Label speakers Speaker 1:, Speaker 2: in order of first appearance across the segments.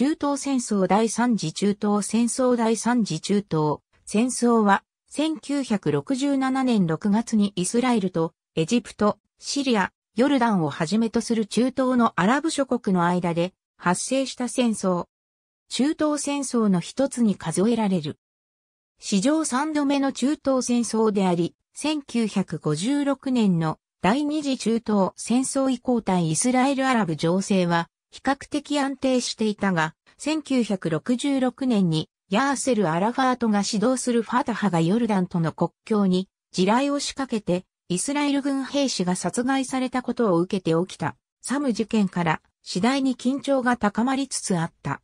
Speaker 1: 中東戦争第三次中東戦争第三次中東戦争は1967年6月にイスラエルとエジプト、シリア、ヨルダンをはじめとする中東のアラブ諸国の間で発生した戦争。中東戦争の一つに数えられる。史上3度目の中東戦争であり、1956年の第二次中東戦争以降対イスラエルアラブ情勢は比較的安定していたが、1966年にヤーセル・アラファートが指導するファタハがヨルダンとの国境に地雷を仕掛けて、イスラエル軍兵士が殺害されたことを受けて起きた、サム事件から次第に緊張が高まりつつあった。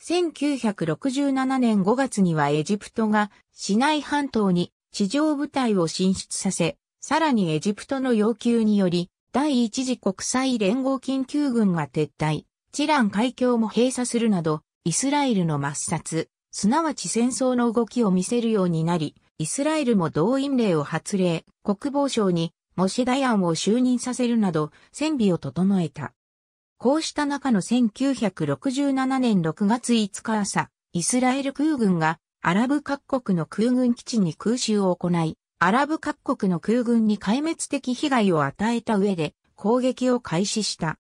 Speaker 1: 1967年5月にはエジプトがシナイ半島に地上部隊を進出させ、さらにエジプトの要求により第一次国際連合緊急軍が撤退、チラン海峡も閉鎖するなど、イスラエルの抹殺、すなわち戦争の動きを見せるようになり、イスラエルも動員令を発令、国防省にモシェダヤンを就任させるなど、戦備を整えた。こうした中の1967年6月5日朝、イスラエル空軍がアラブ各国の空軍基地に空襲を行い、アラブ各国の空軍に壊滅的被害を与えた上で攻撃を開始した。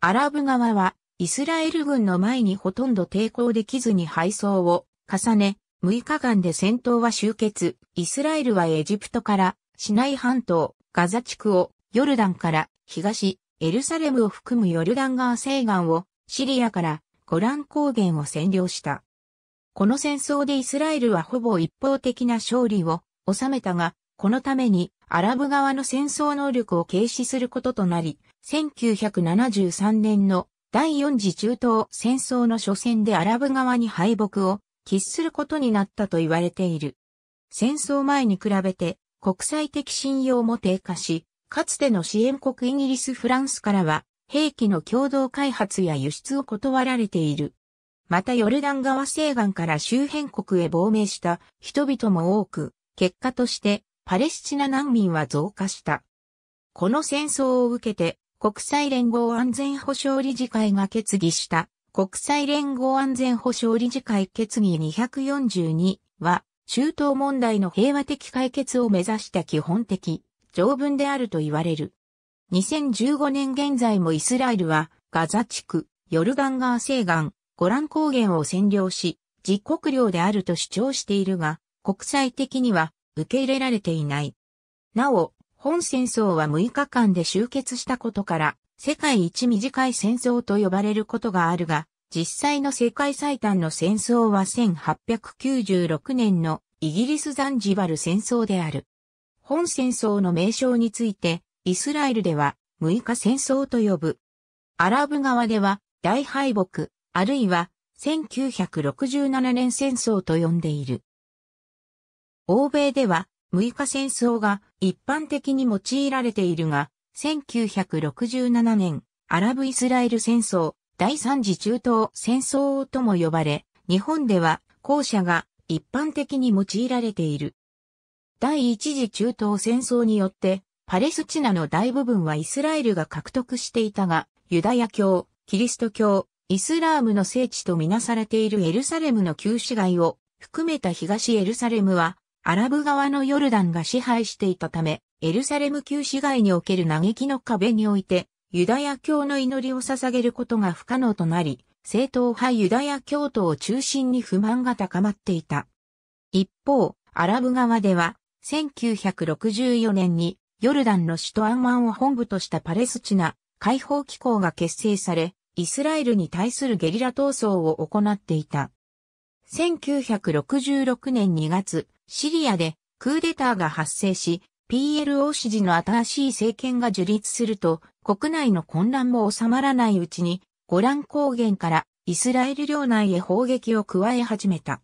Speaker 1: アラブ側はイスラエル軍の前にほとんど抵抗できずに敗走を重ね、6日間で戦闘は終結。イスラエルはエジプトからシナイ半島、ガザ地区をヨルダンから東、エルサレムを含むヨルダン川西岸をシリアからゴラン高原を占領した。この戦争でイスラエルはほぼ一方的な勝利を収めたが、このためにアラブ側の戦争能力を軽視することとなり、1973年の第4次中東戦争の初戦でアラブ側に敗北を喫することになったと言われている。戦争前に比べて国際的信用も低下し、かつての支援国イギリス・フランスからは兵器の共同開発や輸出を断られている。またヨルダン川西岸から周辺国へ亡命した人々も多く、結果としてパレスチナ難民は増加した。この戦争を受けて国際連合安全保障理事会が決議した国際連合安全保障理事会決議242は中東問題の平和的解決を目指した基本的条文であると言われる。2015年現在もイスラエルはガザ地区、ヨルダン川西岸、ゴラン高原を占領し、自国領であると主張しているが、国際的には受け入れられていない。なお、本戦争は6日間で終結したことから、世界一短い戦争と呼ばれることがあるが、実際の世界最短の戦争は1896年のイギリス・ザンジバル戦争である。本戦争の名称について、イスラエルでは6日戦争と呼ぶ。アラブ側では大敗北、あるいは1967年戦争と呼んでいる。欧米では6日戦争が一般的に用いられているが、1967年、アラブ・イスラエル戦争、第三次中東戦争とも呼ばれ、日本では後者が一般的に用いられている。第一次中東戦争によって、パレスチナの大部分はイスラエルが獲得していたが、ユダヤ教、キリスト教、イスラームの聖地とみなされているエルサレムの旧市街を含めた東エルサレムはアラブ側のヨルダンが支配していたため、エルサレム旧市街における嘆きの壁において、ユダヤ教の祈りを捧げることが不可能となり、正統派ユダヤ教徒を中心に不満が高まっていた。一方、アラブ側では、1964年にヨルダンの首都アンマンを本部としたパレスチナ解放機構が結成され、イスラエルに対するゲリラ闘争を行っていた。1966年2月、シリアでクーデターが発生し、PLO 支持の新しい政権が樹立すると、国内の混乱も収まらないうちに、ゴラン高原からイスラエル領内へ砲撃を加え始めた。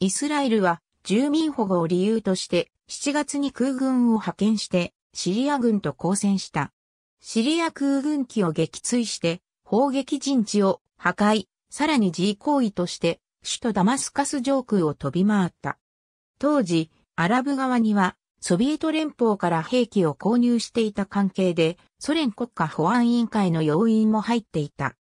Speaker 1: イスラエルは住民保護を理由として7月に空軍を派遣してシリア軍と交戦した。シリア空軍機を撃墜して砲撃陣地を破壊、さらに自衛行為として首都ダマスカス上空を飛び回った。当時、アラブ側には、ソビエト連邦から兵器を購入していた関係で、ソ連国家保安委員会の要員も入っていた。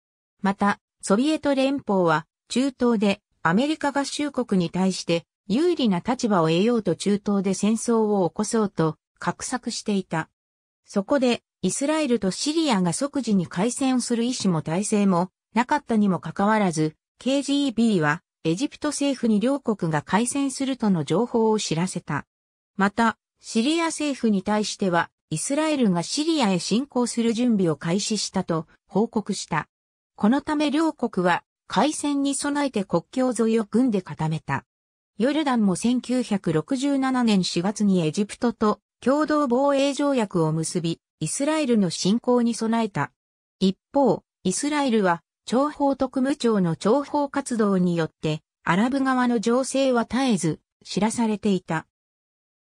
Speaker 1: また、ソビエト連邦は、中東でアメリカ合衆国に対して有利な立場を得ようと中東で戦争を起こそうと画策していた。そこで、イスラエルとシリアが即時に開戦をする意思も体制もなかったにもかかわらず、KGB はエジプト政府に両国が開戦するとの情報を知らせた。また、シリア政府に対しては、イスラエルがシリアへ侵攻する準備を開始したと報告した。このため両国は、開戦に備えて国境沿いを組んで固めた。ヨルダンも1967年4月にエジプトと共同防衛条約を結び、イスラエルの侵攻に備えた。一方、イスラエルは諜報特務庁の諜報活動によって、アラブ側の情勢は絶えず知らされていた。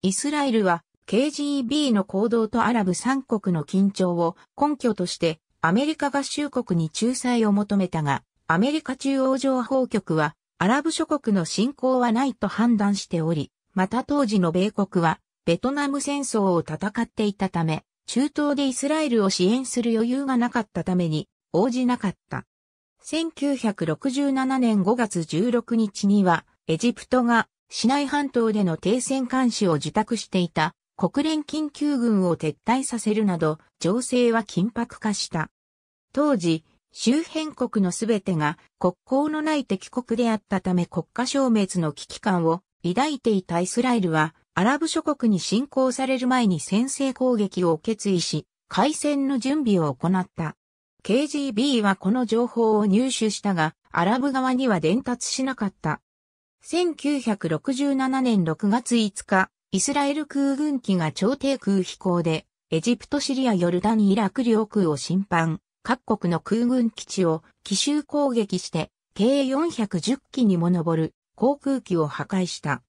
Speaker 1: イスラエルは KGB の行動とアラブ三国の緊張を根拠としてアメリカ合衆国に仲裁を求めたが、アメリカ中央情報局はアラブ諸国の侵攻はないと判断しており、また当時の米国はベトナム戦争を戦っていたため、中東でイスラエルを支援する余裕がなかったために応じなかった。1967年5月16日には、エジプトが市内半島での停戦監視を受託していた国連緊急軍を撤退させるなど、情勢は緊迫化した。当時、周辺国のすべてが国交のない敵国であったため国家消滅の危機感を抱いていたイスラエルは、アラブ諸国に侵攻される前に先制攻撃を決意し、開戦の準備を行った。KGB はこの情報を入手したが、アラブ側には伝達しなかった。1967年6月5日、イスラエル空軍機が朝廷空飛行で、エジプトシリアヨルダンイラク領空を侵犯、各国の空軍基地を奇襲攻撃して、計410機にも上る航空機を破壊した。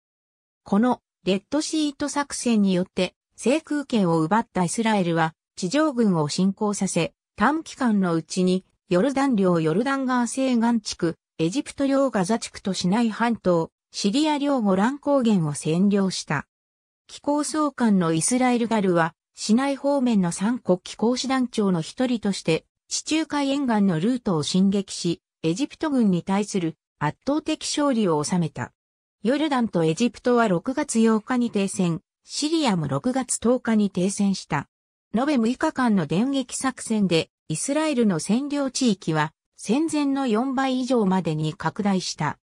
Speaker 1: このレッドシート作戦によって制空権を奪ったイスラエルは地上軍を侵攻させ、短期間のうちに、ヨルダン領ヨルダン川西岸地区、エジプト領ガザ地区とシナイ半島、シリア領ゴラン高原を占領した。気候総監のイスラエルガルは、市内方面の三国気候師団長の一人として、地中海沿岸のルートを進撃し、エジプト軍に対する圧倒的勝利を収めた。ヨルダンとエジプトは6月8日に停戦、シリアも6月10日に停戦した。延べ6日間の電撃作戦で、イスラエルの占領地域は、戦前の4倍以上までに拡大した。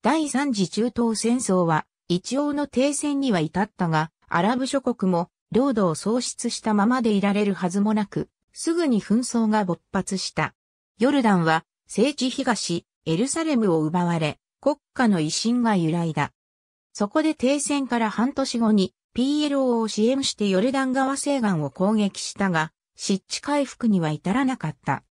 Speaker 1: 第三次中東戦争は、一応の停戦には至ったが、アラブ諸国も、領土を喪失したままでいられるはずもなく、すぐに紛争が勃発した。ヨルダンは、聖地東、エルサレムを奪われ、国家の威信が揺らいだ。そこで停戦から半年後に、PLO を支援してヨルダン川西岸を攻撃したが、湿地回復には至らなかった。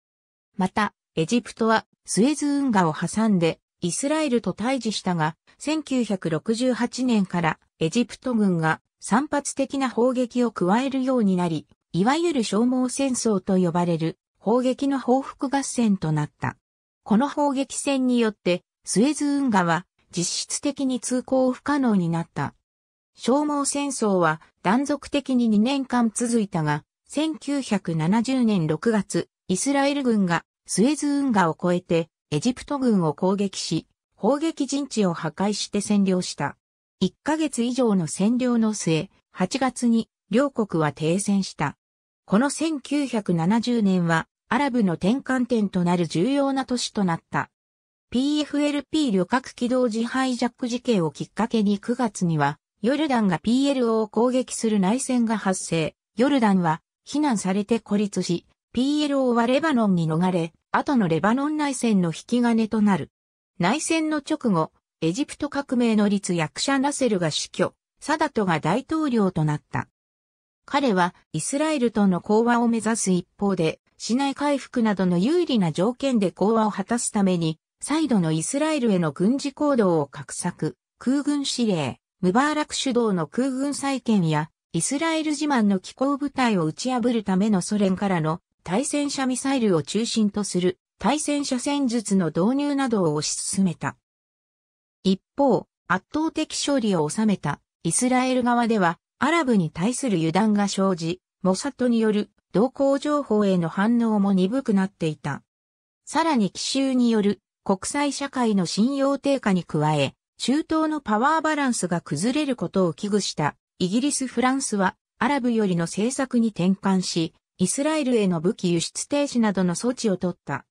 Speaker 1: また、エジプトはスエズ運河を挟んでイスラエルと対峙したが、1968年からエジプト軍が散発的な砲撃を加えるようになり、いわゆる消耗戦争と呼ばれる砲撃の報復合戦となった。この砲撃戦によってスエズ運河は実質的に通行不可能になった。消耗戦争は断続的に2年間続いたが、1970年6月、イスラエル軍がスエズ運河を越えてエジプト軍を攻撃し、砲撃陣地を破壊して占領した。1ヶ月以上の占領の末、8月に両国は停戦した。この1970年はアラブの転換点となる重要な年となった。PFLP 旅客機動自ハイジャック事件をきっかけに9月にはヨルダンが PLO を攻撃する内戦が発生。ヨルダンは避難されて孤立し、PLO はレバノンに逃れ、後のレバノン内戦の引き金となる。内戦の直後、エジプト革命の立役者ナセルが死去、サダトが大統領となった。彼はイスラエルとの講和を目指す一方で、市内回復などの有利な条件で講和を果たすために、再度のイスラエルへの軍事行動を画策、空軍指令、ムバーラク主導の空軍再建や、イスラエル自慢の気候部隊を打ち破るためのソ連からの対戦車ミサイルを中心とする対戦車戦術の導入などを推し進めた。一方、圧倒的勝利を収めたイスラエル側ではアラブに対する油断が生じ、モサトによる動向情報への反応も鈍くなっていた。さらに奇襲による国際社会の信用低下に加え、中東のパワーバランスが崩れることを危惧したイギリス・フランスはアラブよりの政策に転換し、イスラエルへの武器輸出停止などの措置を取った。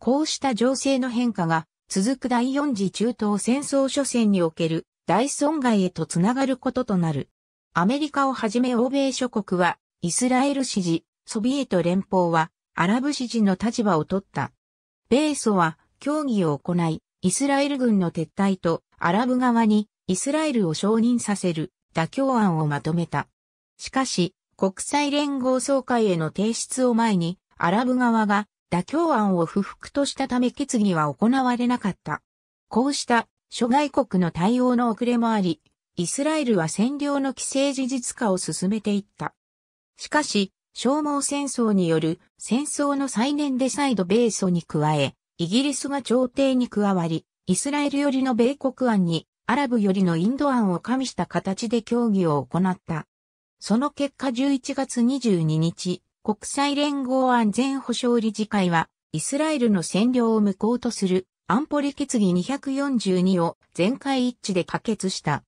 Speaker 1: こうした情勢の変化が続く第4次中東戦争初戦における大損害へとつながることとなる。アメリカをはじめ欧米諸国はイスラエル支持、ソビエト連邦はアラブ支持の立場を取った。米ソは協議を行い、イスラエル軍の撤退とアラブ側にイスラエルを承認させる妥協案をまとめた。しかし、国際連合総会への提出を前に、アラブ側が妥協案を不服としたため決議は行われなかった。こうした諸外国の対応の遅れもあり、イスラエルは占領の既成事実化を進めていった。しかし、消耗戦争による戦争の再燃で再度米ソに加え、イギリスが朝廷に加わり、イスラエル寄りの米国案に、アラブ寄りのインド案を加味した形で協議を行った。その結果11月22日、国際連合安全保障理事会は、イスラエルの占領を無効とする安保理決議242を全会一致で可決した。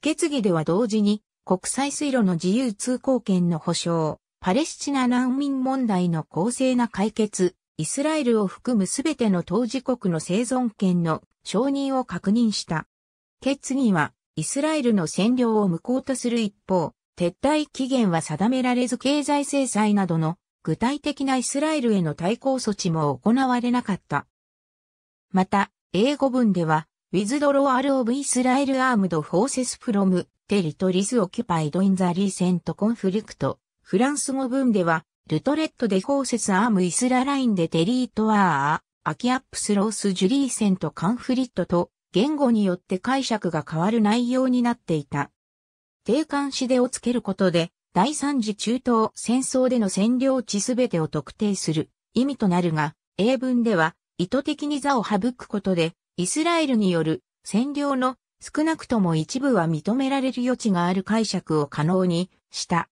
Speaker 1: 決議では同時に、国際水路の自由通行権の保障、パレスチナ難民問題の公正な解決、イスラエルを含むすべての当事国の生存権の承認を確認した。決議は、イスラエルの占領を無効とする一方、撤退期限は定められず経済制裁などの具体的なイスラエルへの対抗措置も行われなかった。また、英語文では、Withdrawal of Israel Armed Forces from Territories Occupied in the Recent Conflict フランス語文では、ルトレットでホーセスアームイスララインでテリートアー、アキアップスロースジュリーセントカンフリットと言語によって解釈が変わる内容になっていた。定冠指でをつけることで、第三次中東戦争での占領地すべてを特定する意味となるが、英文では意図的に座を省くことで、イスラエルによる占領の少なくとも一部は認められる余地がある解釈を可能にした。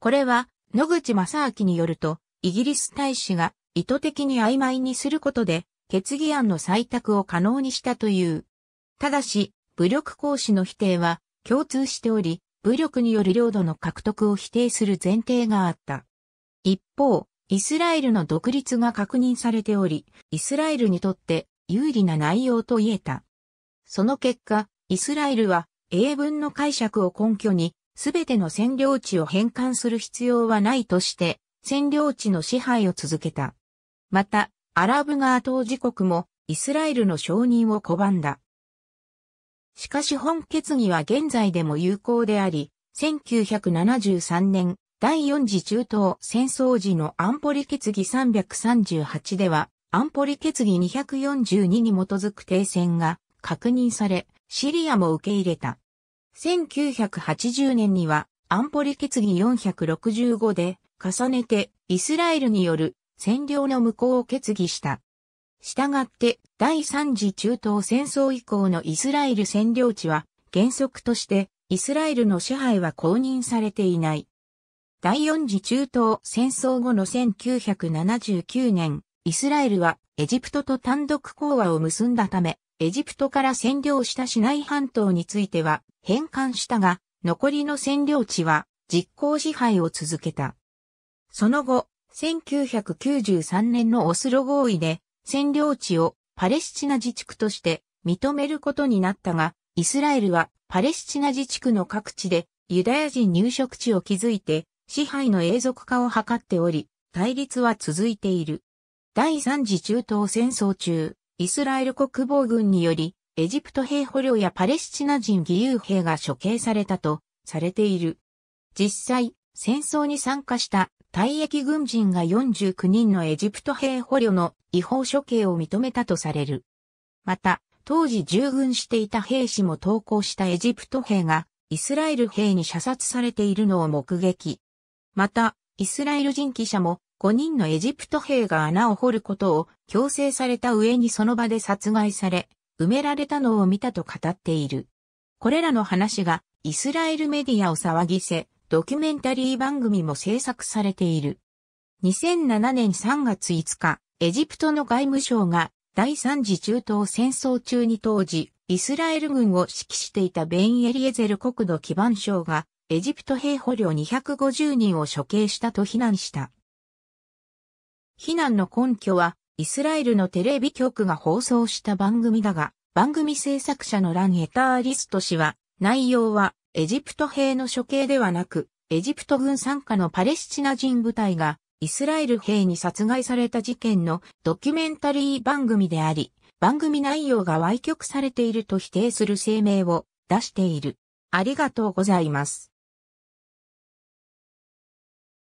Speaker 1: これは野口正明によると、イギリス大使が意図的に曖昧にすることで、決議案の採択を可能にしたという。ただし、武力行使の否定は共通しており、武力による領土の獲得を否定する前提があった。一方、イスラエルの独立が確認されており、イスラエルにとって有利な内容と言えた。その結果、イスラエルは英文の解釈を根拠にすべての占領地を返還する必要はないとして、占領地の支配を続けた。また、アラブ側当事国もイスラエルの承認を拒んだ。しかし本決議は現在でも有効であり、1973年第4次中東戦争時の安保理決議338では、安保理決議242に基づく停戦が確認され、シリアも受け入れた。1980年には安保理決議465で重ねてイスラエルによる占領の無効を決議した。したがって第三次中東戦争以降のイスラエル占領地は原則としてイスラエルの支配は公認されていない。第四次中東戦争後の1979年、イスラエルはエジプトと単独講和を結んだため、エジプトから占領した市内半島については返還したが、残りの占領地は実効支配を続けた。その後、1993年のオスロ合意で占領地をパレスチナ自治区として認めることになったが、イスラエルはパレスチナ自治区の各地でユダヤ人入植地を築いて支配の永続化を図っており、対立は続いている。第三次中東戦争中、イスラエル国防軍により、エジプト兵捕虜やパレスチナ人義勇兵が処刑されたとされている。実際、戦争に参加した退役軍人が49人のエジプト兵捕虜の違法処刑を認めたとされる。また、当時従軍していた兵士も投降したエジプト兵がイスラエル兵に射殺されているのを目撃。また、イスラエル人記者も5人のエジプト兵が穴を掘ることを強制された上にその場で殺害され、埋められたのを見たと語っている。これらの話がイスラエルメディアを騒ぎせ、ドキュメンタリー番組も制作されている。2007年3月5日、エジプトの外務省が第3次中東戦争中に当時、イスラエル軍を指揮していたベンエリエゼル国土基盤省がエジプト兵捕虜250人を処刑したと非難した。非難の根拠は、イスラエルのテレビ局が放送した番組だが、番組制作者のラン・エターリスト氏は、内容はエジプト兵の処刑ではなく、エジプト軍傘下のパレスチナ人部隊がイスラエル兵に殺害された事件のドキュメンタリー番組であり、番組内容が歪曲されていると否定する声明を出している。ありがとうございます。